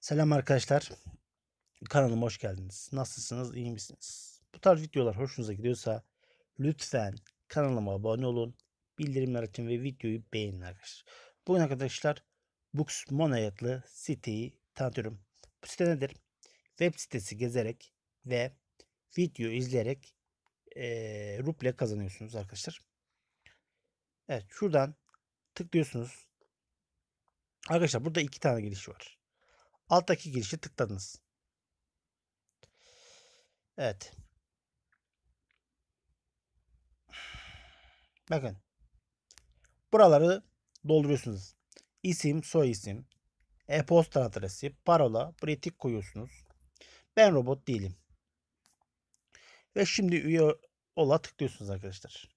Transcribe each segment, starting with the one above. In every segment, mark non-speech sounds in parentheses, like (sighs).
Selam arkadaşlar. Kanalıma hoş geldiniz. Nasılsınız? İyi misiniz? Bu tarz videolar hoşunuza gidiyorsa lütfen kanalıma abone olun. Bildirimler açın ve videoyu beğenin arkadaşlar. Bugün arkadaşlar Booksmon monayatlı siteyi tanıtıyorum. Bu site nedir? Web sitesi gezerek ve video izleyerek e, ruble kazanıyorsunuz arkadaşlar. Evet şuradan tıklıyorsunuz. Arkadaşlar burada iki tane giriş var. Alttaki girişi tıkladınız. Evet. Bakın. Buraları dolduruyorsunuz. İsim, soy isim, e-posta adresi, parola, buraya tik koyuyorsunuz. Ben robot değilim. Ve şimdi üye ola tıklıyorsunuz arkadaşlar.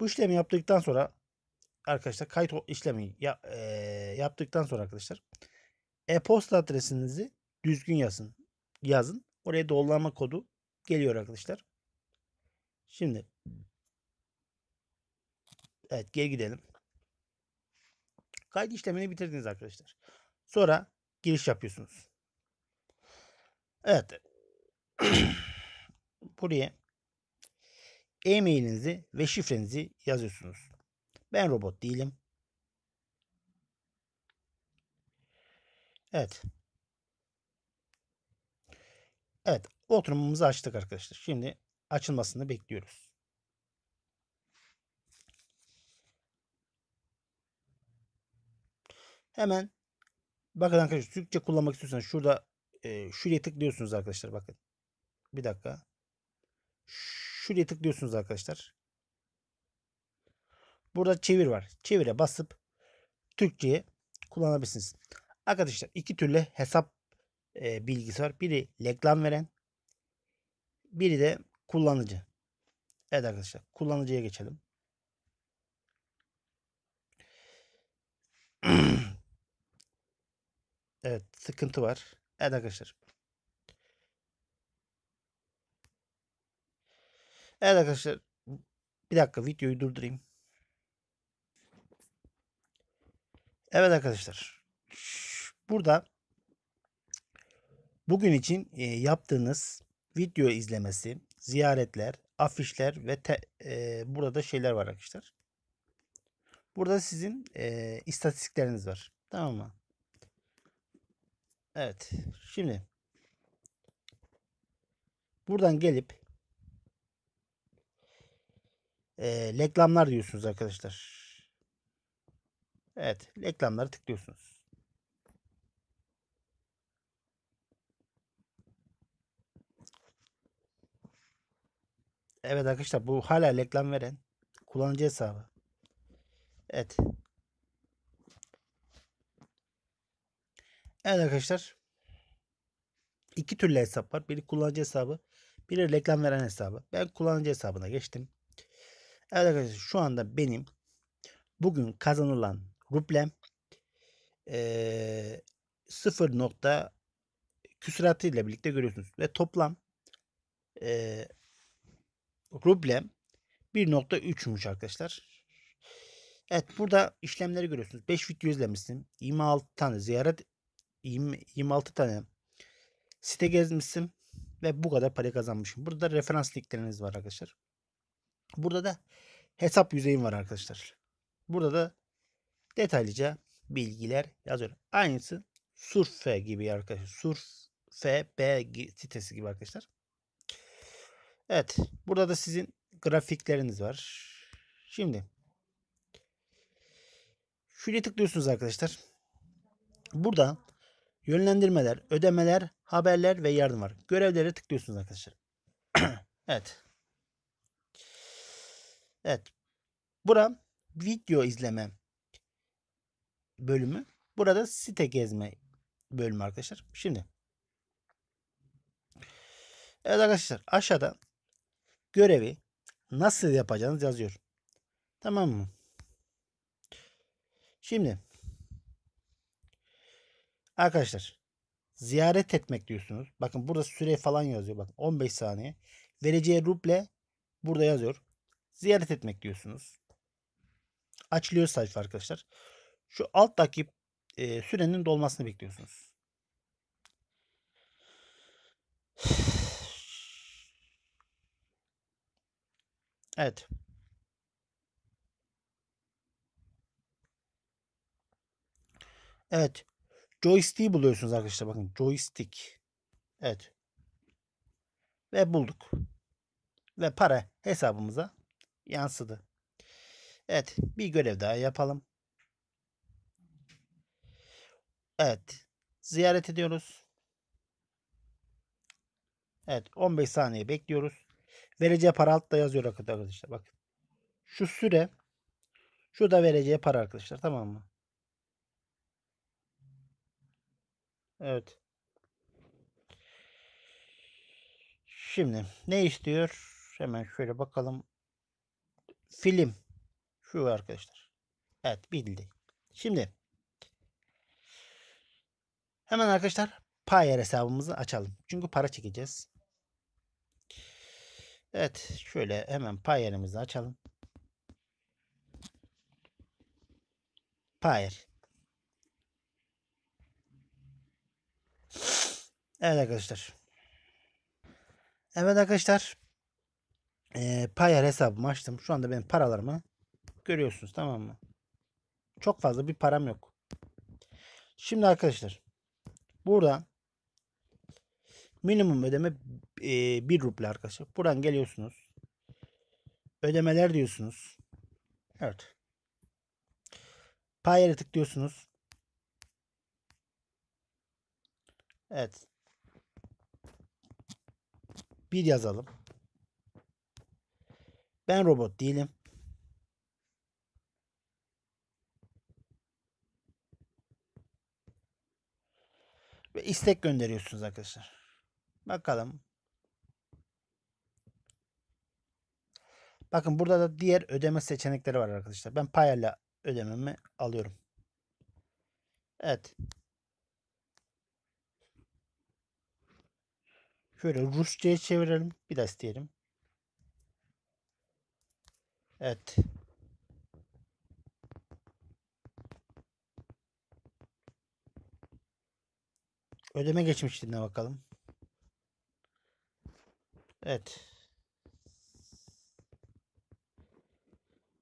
Bu işlemi yaptıktan sonra arkadaşlar kayıt işlemi ya, e, yaptıktan sonra arkadaşlar e-posta adresinizi düzgün yazın. Yazın. Oraya doğrulama kodu geliyor arkadaşlar. Şimdi Evet geri gidelim. Kayıt işlemini bitirdiniz arkadaşlar. Sonra giriş yapıyorsunuz. Evet. (clears throat) Buraya e-mailinizi ve şifrenizi yazıyorsunuz. Ben robot değilim. Evet. Evet. Oturumumuzu açtık arkadaşlar. Şimdi açılmasını bekliyoruz. Hemen bakın arkadaşlar Türkçe kullanmak istiyorsanız şurada e, şuraya tıklıyorsunuz arkadaşlar bakın. Bir dakika. Şuraya tıklıyorsunuz arkadaşlar. Burada çevir var. Çevire basıp Türkçe'ye kullanabilirsiniz. Arkadaşlar iki türlü hesap e, bilgisi var. Biri reklam veren, biri de kullanıcı. Evet arkadaşlar kullanıcıya geçelim. (clears throat) evet sıkıntı var. Evet arkadaşlar. Evet arkadaşlar bir dakika videoyu durdurayım. Evet arkadaşlar. Burada bugün için e, yaptığınız video izlemesi, ziyaretler, afişler ve te, e, burada şeyler var arkadaşlar. Burada sizin e, istatistikleriniz var. Tamam mı? Evet. Şimdi buradan gelip e, reklamlar diyorsunuz arkadaşlar. Evet. Reklamları tıklıyorsunuz. Evet arkadaşlar bu hala reklam veren kullanıcı hesabı. Evet. Evet arkadaşlar. İki türlü hesap var. Biri kullanıcı hesabı. Biri reklam veren hesabı. Ben kullanıcı hesabına geçtim. Evet arkadaşlar şu anda benim bugün kazanılan rublem e, 0. küsuratı ile birlikte görüyorsunuz. Ve toplam e, rublem 1.3'müş arkadaşlar. Evet burada işlemleri görüyorsunuz. 5 video izlemişsin. 26 tane ziyaret 26 tane site gezmişsin ve bu kadar para kazanmışım. Burada referans linkleriniz var arkadaşlar. Burada da hesap yüzeyim var arkadaşlar. Burada da detaylıca bilgiler yazıyor. Aynısı Surfe gibi arkadaşlar. Surfe B sitesi gibi arkadaşlar. Evet. Burada da sizin grafikleriniz var. Şimdi şuraya tıklıyorsunuz arkadaşlar. Burada yönlendirmeler, ödemeler, haberler ve yardım var. Görevlere tıklıyorsunuz arkadaşlar. (clears throat) evet. Evet. Bura video izleme bölümü. Burada site gezme bölümü arkadaşlar. Şimdi Evet arkadaşlar aşağıda görevi nasıl yapacağınız yazıyor. Tamam mı? Şimdi arkadaşlar ziyaret etmek diyorsunuz. Bakın burada süre falan yazıyor. Bakın 15 saniye. Vereceği ruble burada yazıyor. Ziyaret etmek diyorsunuz. Açılıyor sayfa arkadaşlar. Şu alttaki e, sürenin dolmasını bekliyorsunuz. Evet. Evet. Joystick'i buluyorsunuz arkadaşlar. Bakın joystick. Evet. Ve bulduk. Ve para hesabımıza yansıdı. Evet. Bir görev daha yapalım. Evet. Ziyaret ediyoruz. Evet. 15 saniye bekliyoruz. Vereceği para altta yazıyor arkadaşlar. Bakın. Şu süre şu da vereceği para arkadaşlar. Tamam mı? Evet. Şimdi ne istiyor? Hemen şöyle bakalım. Film. Şu arkadaşlar. Evet bildi. Şimdi hemen arkadaşlar Payer hesabımızı açalım. Çünkü para çekeceğiz. Evet şöyle hemen Payer'imizi açalım. Payer. Evet arkadaşlar. Evet arkadaşlar. E, ee, Payer hesabımı açtım. Şu anda benim paralarımı görüyorsunuz tamam mı? Çok fazla bir param yok. Şimdi arkadaşlar. Burada Minimum ödeme e, 1 ruble arkadaşlar. Buradan geliyorsunuz. Ödemeler diyorsunuz. Evet. Payer'e tıklıyorsunuz. Evet. Bir yazalım. Ben robot değilim. Ve istek gönderiyorsunuz arkadaşlar. Bakalım. Bakın burada da diğer ödeme seçenekleri var arkadaşlar. Ben payla ödememi alıyorum. Evet. Şöyle Rusça'ya çevirelim. bir de isteyelim. Evet. Ödeme geçmişliğine bakalım. Evet.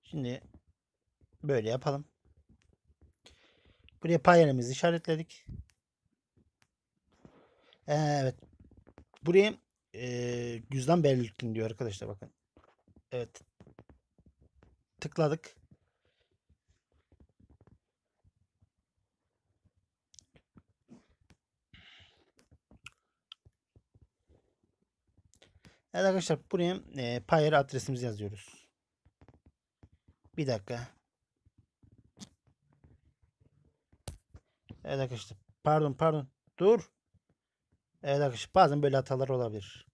Şimdi böyle yapalım. Buraya payelimizi işaretledik. Ee, evet. Buraya e, cüzdan belirtin diyor arkadaşlar bakın. Evet. Tıkladık. Evet arkadaşlar buraya e, Payer adresimizi yazıyoruz. Bir dakika. Evet arkadaşlar. Pardon pardon. Dur. Evet arkadaşlar bazen böyle hatalar olabilir.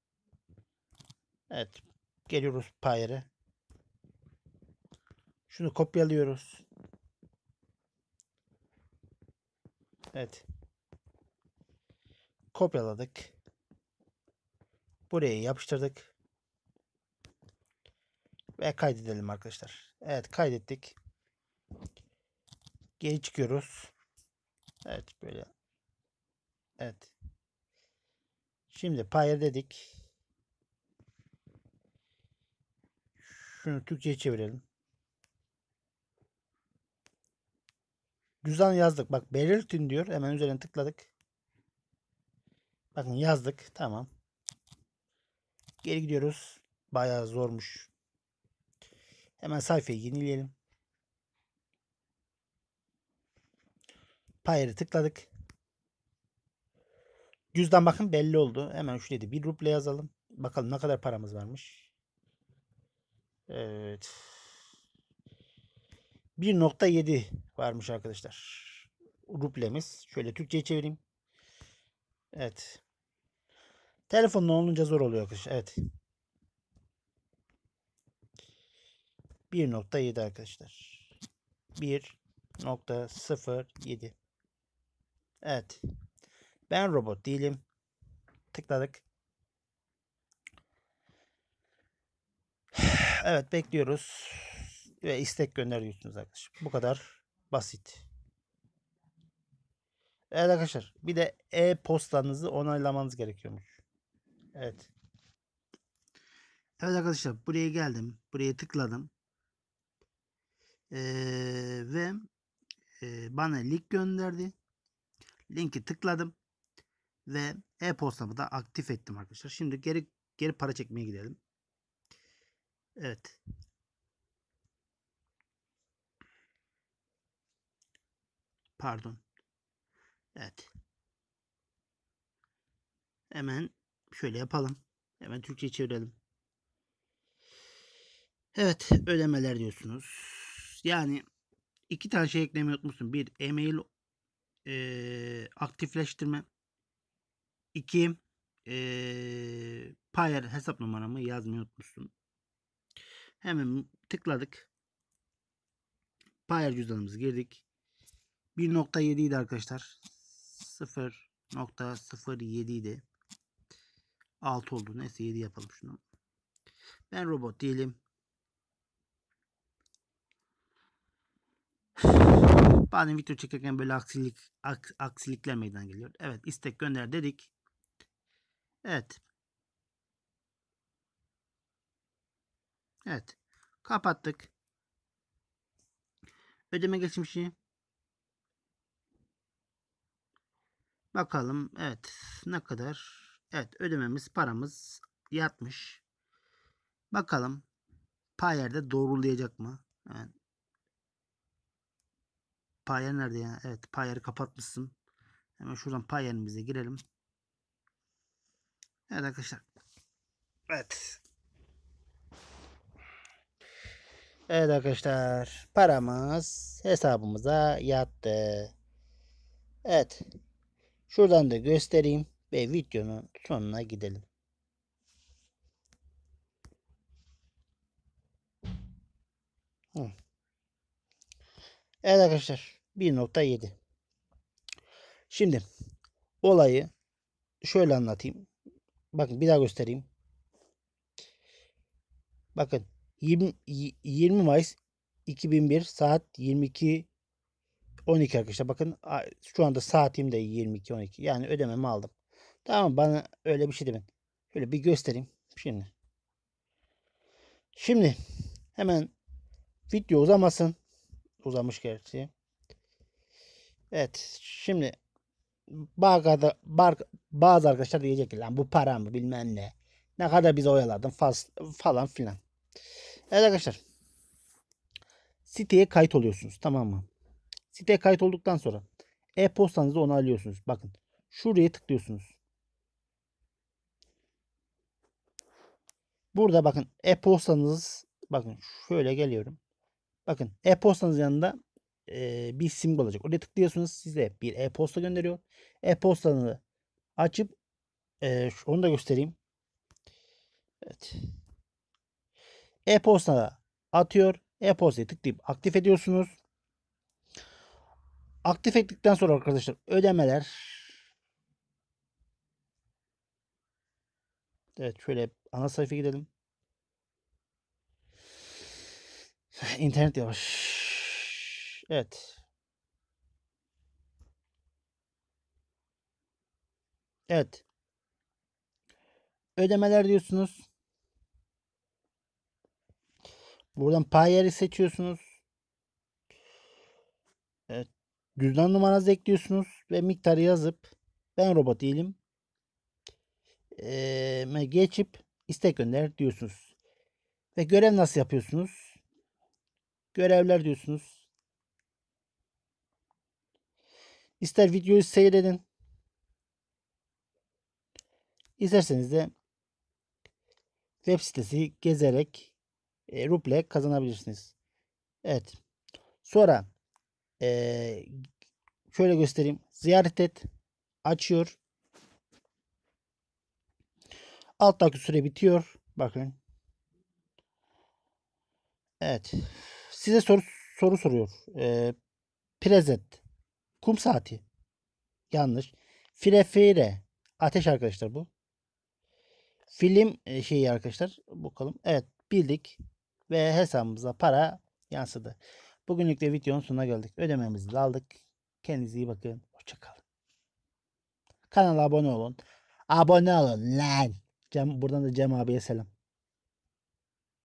Evet. Geliyoruz Payer'e. Şunu kopyalıyoruz. Evet. Kopyaladık. Buraya yapıştırdık. Ve kaydedelim arkadaşlar. Evet kaydettik. Geri çıkıyoruz. Evet böyle. Evet. Şimdi payır dedik. Şunu Türkçe'ye çevirelim. Cüzdan yazdık. Bak belirtin diyor. Hemen üzerine tıkladık. Bakın yazdık. Tamam. Geri gidiyoruz. Bayağı zormuş. Hemen sayfayı yenileyelim. Payer'i tıkladık. Cüzdan bakın belli oldu. Hemen şuraya da bir ruble yazalım. Bakalım ne kadar paramız varmış. Evet. 1.7 varmış arkadaşlar. Rublemiz. Şöyle Türkçe'ye çevireyim. Evet. Telefonla olunca zor oluyor arkadaşlar. Evet. 1.7 arkadaşlar. 1.07 Evet. Ben robot değilim. Tıkladık. (sighs) Evet bekliyoruz. Ve istek gönderiyorsunuz arkadaşlar. Bu kadar basit. Evet arkadaşlar bir de e-postanızı onaylamanız gerekiyormuş. Evet. Evet arkadaşlar buraya geldim. Buraya tıkladım. Ee, ve e, bana link gönderdi. Linki tıkladım. Ve e-postamı da aktif ettim arkadaşlar. Şimdi geri geri para çekmeye gidelim. Evet. Pardon. Evet. Hemen Şöyle yapalım. Hemen Türkçe çevirelim. Evet ödemeler diyorsunuz. Yani iki tane şey eklemeyi unutmuşsun. Bir e-mail e, aktifleştirme. İki e, Payer hesap numaramı yazmayı unutmuşsun. Hemen tıkladık. Payer cüzdanımızı girdik. 1.7 idi arkadaşlar. 0.07 idi. 6 oldu. Neyse 7 yapalım şunu. Ben robot değilim. (sighs) Bazen video çekerken böyle aksilik aks, aksilikler meydana geliyor. Evet istek gönder dedik. Evet. Evet. Kapattık. Ödeme geçmişi. Bakalım. Evet. Ne kadar? Evet ödememiz paramız yatmış. Bakalım Payer'de doğrulayacak mı? Evet. Payer nerede ya? Evet Payer'i kapatmışsın. Hemen şuradan Payer'imize girelim. Evet arkadaşlar. Evet. Evet arkadaşlar. Paramız hesabımıza yattı. Evet. Şuradan da göstereyim ve videonun sonuna gidelim. Evet arkadaşlar 1.7 Şimdi olayı şöyle anlatayım. Bakın bir daha göstereyim. Bakın 20, 20 Mayıs 2001 saat 22 12 arkadaşlar. Bakın şu anda saatim de 22 12. Yani ödememi aldım. Tamam bana öyle bir şey demeyin. Şöyle bir göstereyim. Şimdi. Şimdi hemen video uzamasın. Uzamış gerçi. Evet. Şimdi bazı, bazı arkadaşlar diyecek ki lan bu para mı bilmem ne. Ne kadar bizi oyaladın falan filan. Evet arkadaşlar. Siteye kayıt oluyorsunuz. Tamam mı? Siteye kayıt olduktan sonra e-postanızı onaylıyorsunuz. Bakın. Şuraya tıklıyorsunuz. Burada bakın e-postanız bakın şöyle geliyorum. Bakın e-postanız yanında e, bir simge olacak. Oraya tıklıyorsunuz size bir e-posta gönderiyor. E-postanızı açıp e, onu da göstereyim. Evet. E-posta atıyor. E-postayı tıklayıp aktif ediyorsunuz. Aktif ettikten sonra arkadaşlar ödemeler Evet şöyle Ana sayfa gidelim. İnternet yavaş. Evet. Evet. Ödemeler diyorsunuz. Buradan pay yeri seçiyorsunuz. Evet. Cüzdan numaranızı ekliyorsunuz ve miktarı yazıp ben robot değilim. Ee, geçip istek gönder diyorsunuz. Ve görev nasıl yapıyorsunuz? Görevler diyorsunuz. İster videoyu seyredin. İsterseniz de web sitesi gezerek e, ruble kazanabilirsiniz. Evet. Sonra e, şöyle göstereyim. Ziyaret et. Açıyor. Alttaki süre bitiyor. Bakın. Evet. Size soru, soru soruyor. Ee, prezet. Kum saati. Yanlış. Fire Fire. Ateş arkadaşlar bu. Film e, şeyi arkadaşlar. Bakalım. Evet bildik. Ve hesabımıza para yansıdı. Bugünlük de videonun sonuna geldik. Ödememizi de aldık. Kendinize iyi bakın. Hoşçakalın. Kanala abone olun. Abone olun lan. Cem, buradan da Cem abiye selam.